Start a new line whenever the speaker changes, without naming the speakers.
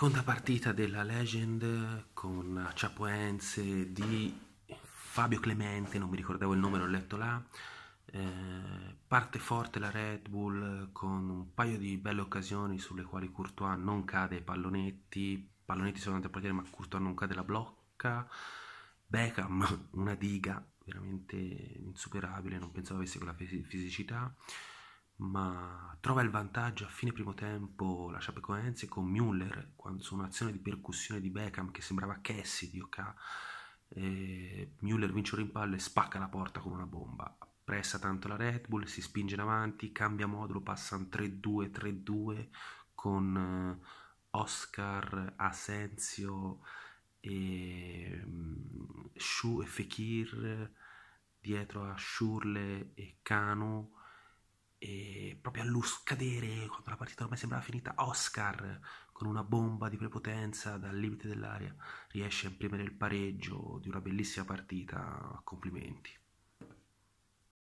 seconda partita della Legend con Ciapoense di Fabio Clemente, non mi ricordavo il nome, l'ho letto là. Eh, parte forte la Red Bull con un paio di belle occasioni sulle quali Courtois non cade ai pallonetti, pallonetti sono andati a partire ma Courtois non cade la blocca. Beckham, una diga veramente insuperabile, non pensavo avesse quella fisicità ma trova il vantaggio a fine primo tempo la Chapecoense con Müller quando su un'azione di percussione di Beckham che sembrava Cassie di Oka eh, Müller vince un rimpallo e spacca la porta con una bomba pressa tanto la Red Bull, si spinge in avanti cambia modulo, passa un 3-2-3-2 con eh, Oscar, Asensio e, mm, Shu e Fekir dietro a Schurle e Kanu e proprio allo scadere, quando la partita ormai sembrava finita, Oscar con una bomba di prepotenza dal limite dell'aria riesce a imprimere il pareggio di una bellissima partita. Complimenti.